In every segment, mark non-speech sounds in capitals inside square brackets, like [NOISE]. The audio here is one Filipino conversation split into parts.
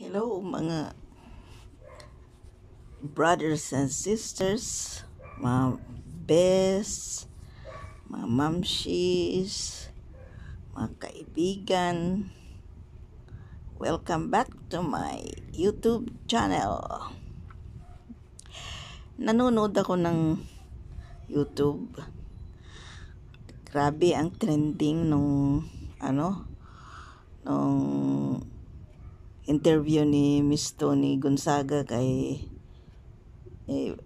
Hello mga brothers and sisters, mga best, mga mamshis, mga kaibigan. Welcome back to my YouTube channel. Nanonood ako ng YouTube. Grabe ang trending nung ano, nung interview ni Miss Tony Gonzaga kay eh,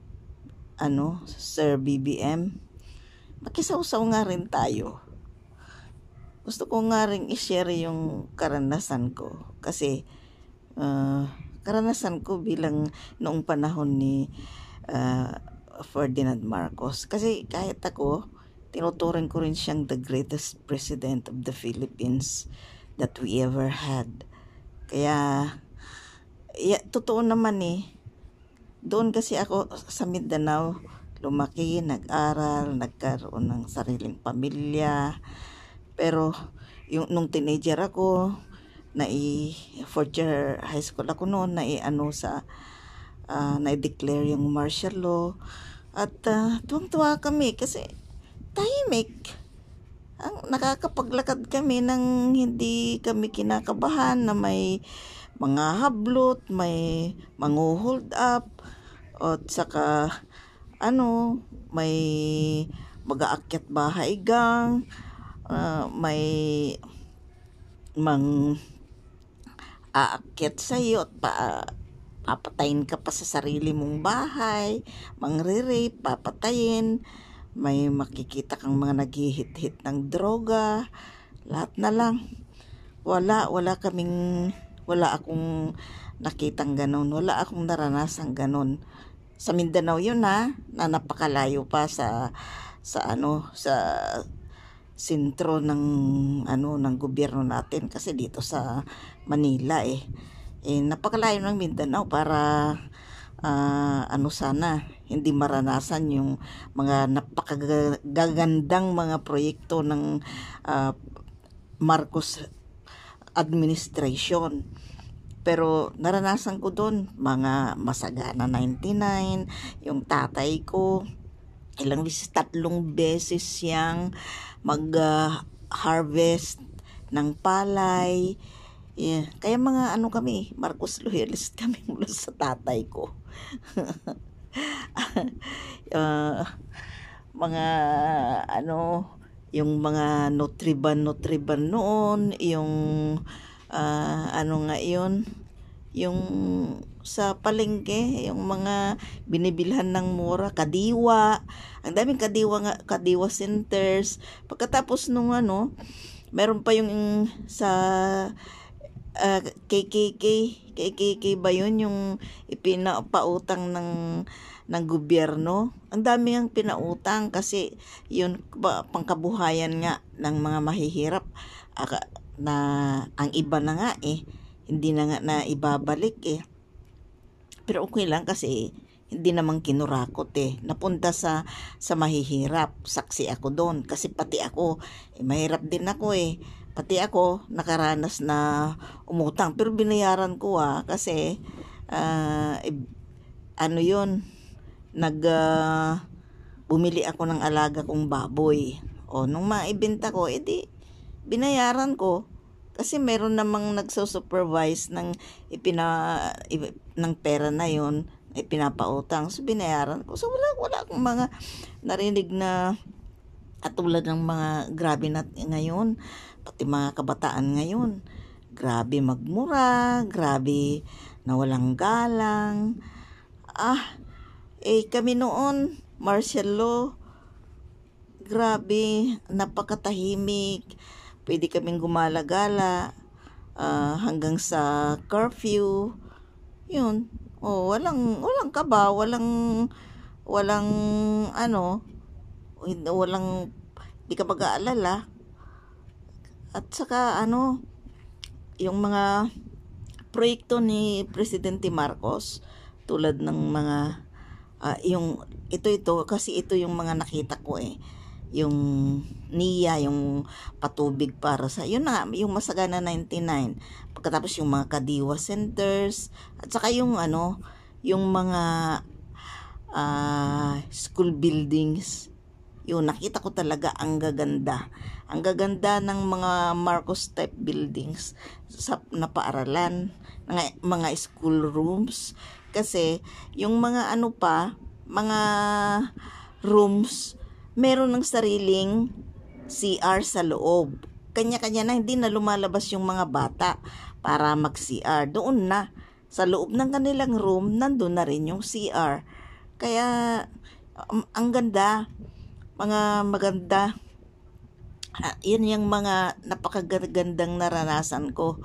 ano, Sir BBM. Makisaw-saw nga rin tayo. Gusto ko nga rin i-share yung karanasan ko. Kasi, uh, karanasan ko bilang noong panahon ni uh, Ferdinand Marcos. Kasi kahit ako, tinuturing ko rin siyang the greatest president of the Philippines that we ever had kaya, ya, totoo naman eh. Doon kasi ako sa Mindanao, lumaki, nag-aral, nagkaroon ng sariling pamilya. Pero, yung, nung teenager ako, na i year high school ako noon, na ano sa, uh, ah, na declare yung martial law. At uh, tuwang-tuwa kami kasi tahimik ang nakakapaglakad kami nang hindi kami kinakabahan na may mga hablot, may manguhold up, at saka ano, may mag-aakyat bahay gang, uh, may mang aakyat sa iyo at pa, papatayin ka pa sa sarili mong bahay, mangre-rape, papatayin, may makikita kang mga naghihit-hit ng droga, lahat na lang. Wala, wala kaming, wala akong nakitang ganun, wala akong naranasang ganun. Sa Mindanao yun ha, na napakalayo pa sa, sa ano, sa sentro ng ano ng gobyerno natin kasi dito sa Manila eh. eh napakalayo ng Mindanao para uh, ano sana hindi maranasan yung mga napakagagandang mga proyekto ng uh, Marcos administration. Pero naranasan ko doon mga masagana 99, yung tatay ko ilang beses tatlong beses yang mag uh, harvest ng palay, Yeah. Kaya mga ano kami, Marcos Loyalist [LAUGHS] kami mula sa tatay ko. uh, [LAUGHS] mga ano, yung mga Notriban Notriban noon, yung uh, ano nga yun, yung sa palengke, yung mga binibilhan ng mura, kadiwa, ang daming kadiwa nga, kadiwa centers. Pagkatapos nung ano, meron pa yung sa uh, KKK KKK ba yun yung ipinapautang ng ng gobyerno ang dami ang pinautang kasi yun pangkabuhayan nga ng mga mahihirap na ang iba na nga eh hindi na nga na ibabalik eh pero okay lang kasi hindi naman kinurakot eh. Napunta sa sa mahihirap. Saksi ako doon kasi pati ako eh, mahirap din ako eh. Pati ako nakaranas na umutang pero binayaran ko ah kasi uh, ano yun nag uh, bumili ako ng alaga kong baboy. O nung maibenta ko edi eh, binayaran ko kasi meron namang nagso-supervise ng ipina ng pera na 'yon ipinapautang So, binayaran ko. So, wala, wala akong mga narinig na at tulad ng mga grabe na ngayon pati mga kabataan ngayon, grabe magmura, grabe na walang galang. Ah, eh kami noon, Marcelo, grabe, napakatahimik. Pwede kaming gumala-gala uh, hanggang sa curfew. Yun. Oh, walang walang kaba, walang walang ano, walang di ka mag-aalala at saka ano, yung mga proyekto ni Presidente Marcos tulad ng mga uh, yung ito ito kasi ito yung mga nakita ko eh yung niya yung patubig para sa yun na yung Masagana 99 pagkatapos yung mga Kadiwa centers at saka yung ano yung mga uh, school buildings yun, nakita ko talaga ang gaganda. Ang gaganda ng mga Marcos type buildings sa napaaralan, mga, mga school rooms. Kasi yung mga ano pa, mga rooms, meron ng sariling CR sa loob. Kanya-kanya na hindi na lumalabas yung mga bata para mag-CR. Doon na, sa loob ng kanilang room, nandoon na rin yung CR. Kaya, um, ang ganda mga maganda uh, yun yung mga napakagandang naranasan ko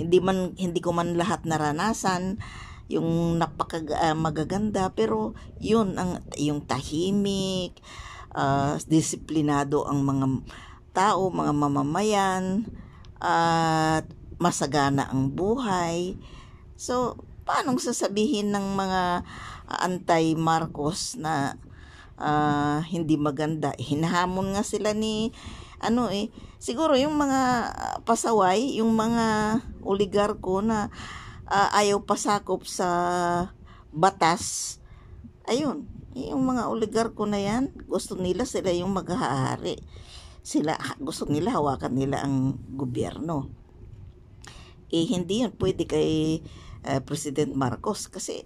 hindi man hindi ko man lahat naranasan yung napaka uh, ah, magaganda pero yun ang yung tahimik uh, disiplinado ang mga tao mga mamamayan at uh, masagana ang buhay so paanong sasabihin ng mga anti Marcos na uh, hindi maganda. Hinahamon nga sila ni ano eh siguro yung mga ah, pasaway, yung mga oligarko na uh, ayaw pasakop sa batas. Ayun, yung mga oligarko na yan, gusto nila sila yung maghahari. Sila gusto nila hawakan nila ang gobyerno. Eh hindi yun pwede kay uh, President Marcos kasi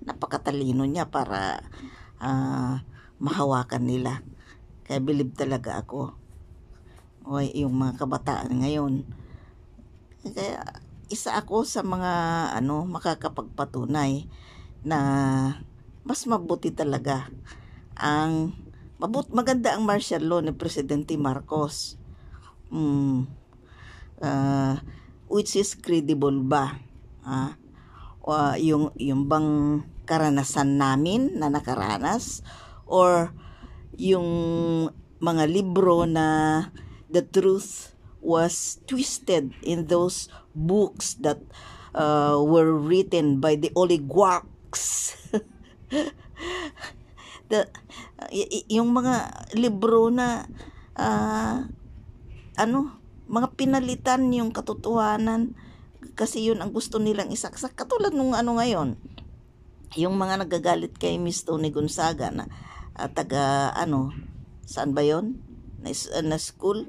napakatalino niya para uh, mahawakan nila. Kaya believe talaga ako. O yung mga kabataan ngayon. Kaya isa ako sa mga ano makakapagpatunay na mas mabuti talaga ang mabut maganda ang martial law ni Presidente Marcos. Mm, uh, which is credible ba? Ah, uh, yung yung bang karanasan namin na nakaranas or yung mga libro na the truth was twisted in those books that uh, were written by the oligarchs. [LAUGHS] the, y- yung mga libro na uh, ano, mga pinalitan yung katotohanan kasi yun ang gusto nilang isaksak. Katulad nung ano ngayon, yung mga nagagalit kay Miss Tony Gonzaga na at ah, taga ano saan ba yon na, na school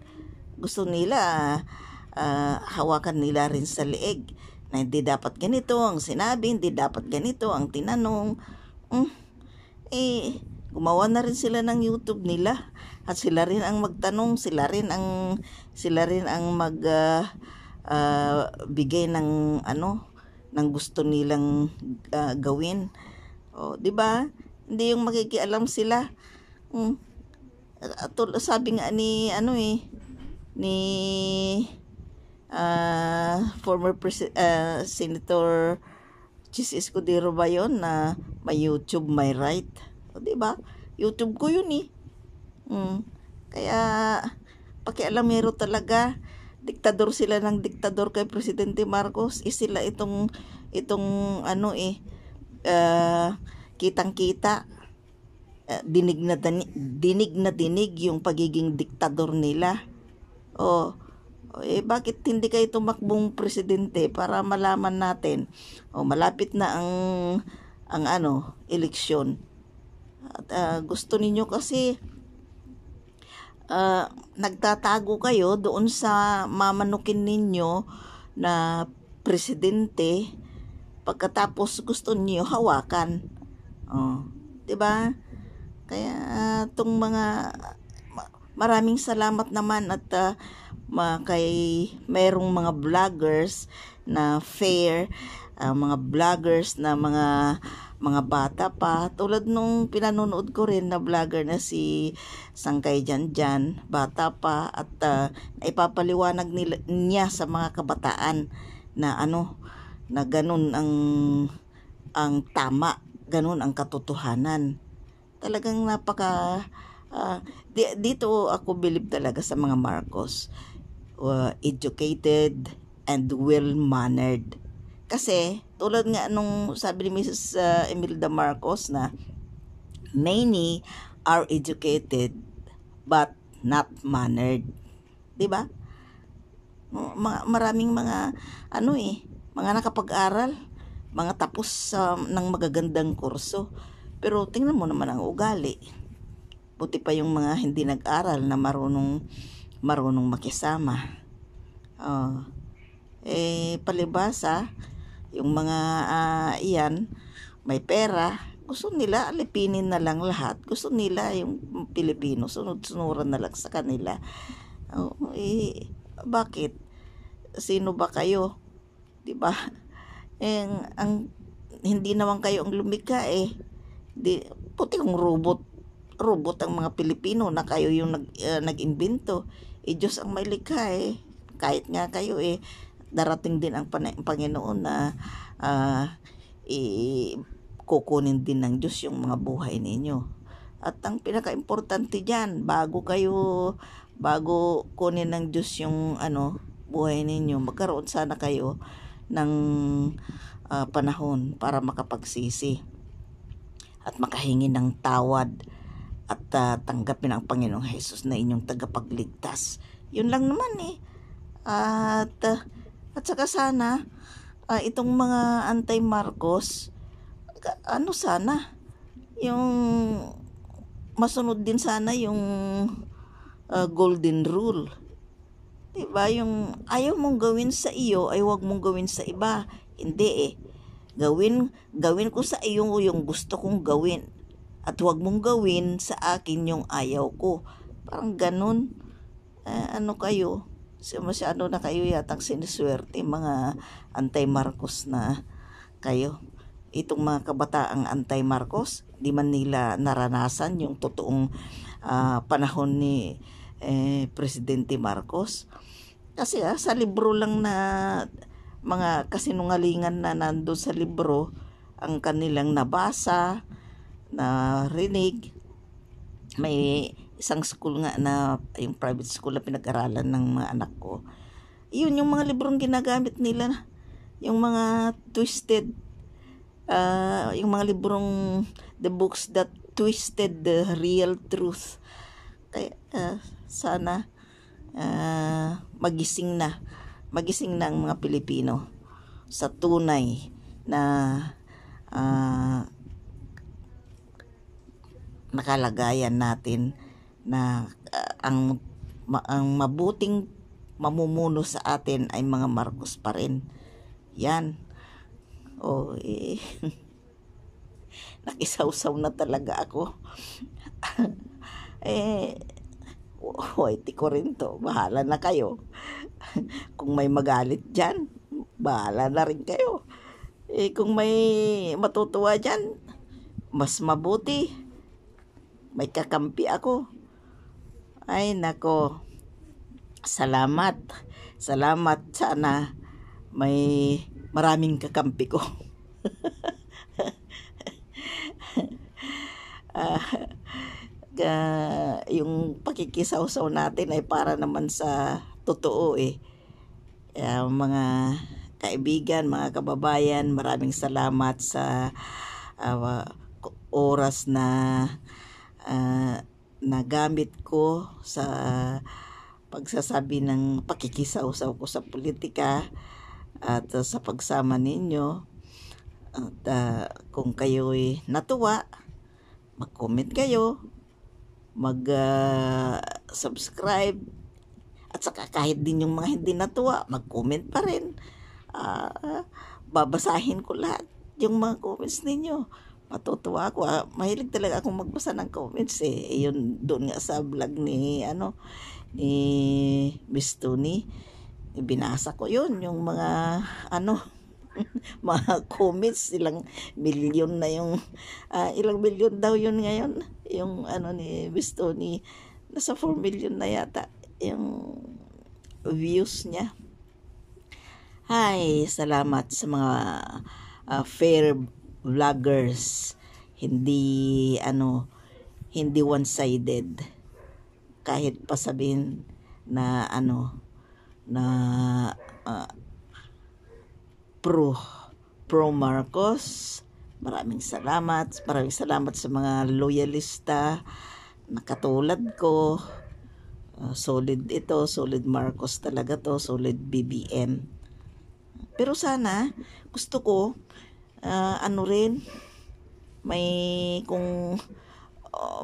gusto nila uh, hawakan nila rin sa leeg na hindi dapat ganito ang sinabi hindi dapat ganito ang tinanong mm, eh gumawa na rin sila ng YouTube nila at sila rin ang magtanong sila rin ang sila rin ang mag uh, uh, bigay ng ano ng gusto nilang uh, gawin o di ba hindi yung makikialam sila. Mm. At, sabi nga ni ano eh ni uh, former Pres- uh, ah, senator Chis Escudero ba yon na may YouTube may right? O di ba? YouTube ko yun eh. Mm. Kaya pakialamero talaga diktador sila ng diktador kay presidente Marcos is eh, sila itong itong ano eh uh, kitang-kita eh, dinig na dinig, dinig na dinig yung pagiging diktador nila. O oh, eh bakit hindi kayo tumakbong presidente para malaman natin? O oh, malapit na ang ang ano, eleksyon. At uh, gusto ninyo kasi uh, nagtatago kayo doon sa mamanukin ninyo na presidente pagkatapos gusto niyo hawakan Oh, 'di ba? Kaya uh, tong mga maraming salamat naman at uh, ma kay merong mga vloggers na fair uh, mga vloggers na mga mga bata pa tulad nung pinanonood ko rin na vlogger na si Sangkay Janjan bata pa at uh, ipapaliwanag nila, niya sa mga kabataan na ano na ganun ang ang tama ganun ang katotohanan. Talagang napaka uh, di, dito ako believe talaga sa mga Marcos. Uh, educated and well-mannered. Kasi tulad nga nung sabi ni Mrs. Uh, ah, Imelda Marcos na many are educated but not mannered. 'Di ba? Maraming mga ano eh, mga nakapag-aral mga tapos um, ng magagandang kurso. Pero tingnan mo naman ang ugali. Buti pa yung mga hindi nag-aral na marunong marunong makisama. Uh, eh palibasa yung mga uh, iyan may pera gusto nila alipinin na lang lahat gusto nila yung Pilipino sunod-sunuran na lang sa kanila oh, eh, bakit sino ba kayo 'di ba eh, ang, hindi naman kayo ang lumika eh. Di, puti kong robot. Robot ang mga Pilipino na kayo yung nag, uh, nag-imbento. Eh, Diyos ang may likha eh. Kahit nga kayo eh, darating din ang pan- Panginoon na uh, ah, eh, kukunin din ng Diyos yung mga buhay ninyo. At ang pinaka-importante diyan, bago kayo bago kunin ng Diyos yung ano buhay ninyo, magkaroon sana kayo ng uh, panahon para makapagsisi at makahingi ng tawad at uh, tanggapin ang Panginoong Hesus na inyong tagapagligtas. Yun lang naman eh. At uh, at saka sana uh, itong mga anti-Marcos ano sana yung masunod din sana yung uh, golden rule Diba? Yung ayaw mong gawin sa iyo ay huwag mong gawin sa iba. Hindi eh. Gawin, gawin ko sa iyo yung gusto kong gawin. At huwag mong gawin sa akin yung ayaw ko. Parang ganun. Eh, ano kayo? Masyado na kayo yatang siniswerte mga anti-Marcos na kayo. Itong mga kabataang anti-Marcos, di man nila naranasan yung totoong uh, panahon ni eh, Presidente Marcos. Kasi ah, sa libro lang na mga kasinungalingan na nando sa libro ang kanilang nabasa, na rinig. May isang school nga na yung private school na pinag-aralan ng mga anak ko. Yun yung mga librong ginagamit nila, yung mga twisted uh, yung mga librong the books that twisted the real truth. Kaya uh, sana uh, magising na magising na ang mga Pilipino sa tunay na uh, nakalagayan natin na uh, ang ma, ang mabuting mamumuno sa atin ay mga Marcos pa rin. Yan. O, oh, eh. [LAUGHS] nakisawsaw na talaga ako. [LAUGHS] eh, Hoyti eh, ko rin to. Bahala na kayo. [LAUGHS] kung may magalit dyan, bahala na rin kayo. Eh, kung may matutuwa dyan, mas mabuti. May kakampi ako. Ay, nako. Salamat. Salamat. Sana may maraming kakampi ko. uh, [LAUGHS] uh, yung pakikisaw-saw natin ay para naman sa totoo eh. Uh, mga kaibigan, mga kababayan, maraming salamat sa uh, oras na uh, nagamit ko sa pagsasabi ng pakikisaw-saw ko sa politika at uh, sa pagsama ninyo. At uh, kung kayo'y natuwa, mag-comment kayo mag-subscribe. Ah, uh, At saka kahit din yung mga hindi natuwa, mag-comment pa rin. Uh, babasahin ko lahat yung mga comments ninyo. Matutuwa ako. Uh, mahilig talaga akong magbasa ng comments eh. Yun, doon nga sa vlog ni, ano, ni Miss Tony. Binasa ko yun, yung mga, ano, [LAUGHS] mga comments, ilang milyon na yung, uh, ilang milyon daw yun ngayon, yung ano ni Bisto ni, nasa 4 million na yata yung views niya. Hi, salamat sa mga uh, fair vloggers. Hindi ano hindi one-sided. Kahit pa sabihin na ano na uh, Pro Pro Marcos. Maraming salamat. Maraming salamat sa mga loyalista na katulad ko. Uh, solid ito, solid Marcos talaga to, solid BBM. Pero sana gusto ko uh, ano rin may kung uh,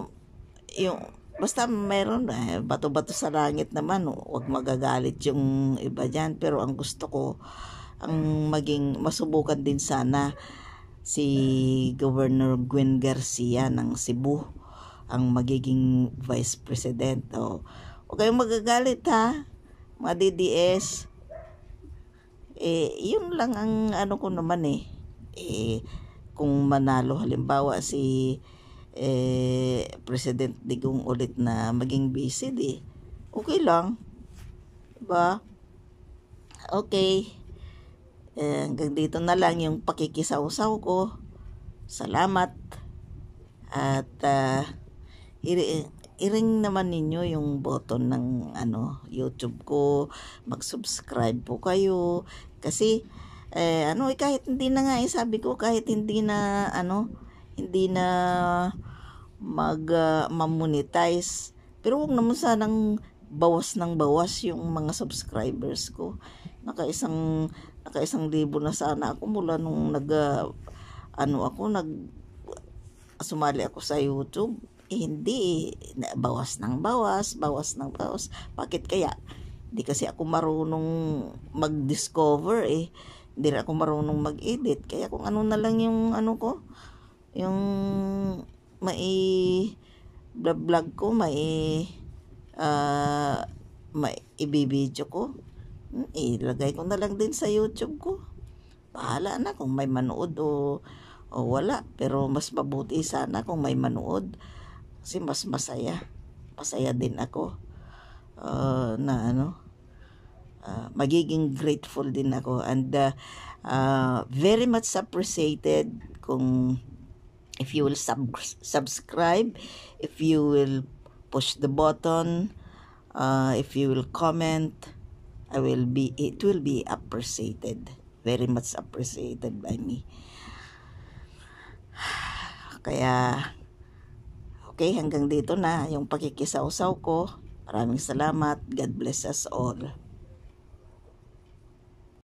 yung basta meron eh, bato-bato sa langit naman wag magagalit yung iba diyan pero ang gusto ko ang maging masubukan din sana si Governor Gwen Garcia ng Cebu ang magiging Vice President. O, huwag kayong magagalit ha, mga DDS. Eh, yun lang ang ano ko naman eh. eh kung manalo halimbawa si eh, President Digong ulit na maging BCD, Okay lang. Diba? Okay. Eh, hanggang dito na lang yung pakikisawsaw ko. Salamat. At uh, i- i naman ninyo yung button ng ano YouTube ko. Mag-subscribe po kayo kasi eh, ano eh, kahit hindi na nga eh, sabi ko kahit hindi na ano hindi na mag uh, mamonetize pero wag naman sanang bawas ng bawas yung mga subscribers ko naka isang naka isang libo na sana ako mula nung nag uh, ano ako nag sumali ako sa YouTube eh, hindi eh. bawas ng bawas bawas ng bawas bakit kaya hindi kasi ako marunong mag-discover eh hindi ako marunong mag-edit kaya kung ano na lang yung ano ko yung mai vlog ko mai uh, ah, mai ibibidyo ko Hmm, ilagay ko na lang din sa YouTube ko. Bahala na kung may manood o, o wala. Pero mas mabuti sana kung may manood. Kasi mas masaya. Masaya din ako uh, na ano. Uh, magiging grateful din ako and uh, uh, very much appreciated kung if you will sub subscribe if you will push the button uh, if you will comment I will be, it will be appreciated. Very much appreciated by me. [SIGHS] Kaya, okay, hanggang dito na yung pakikisausaw ko. Maraming salamat. God bless us all.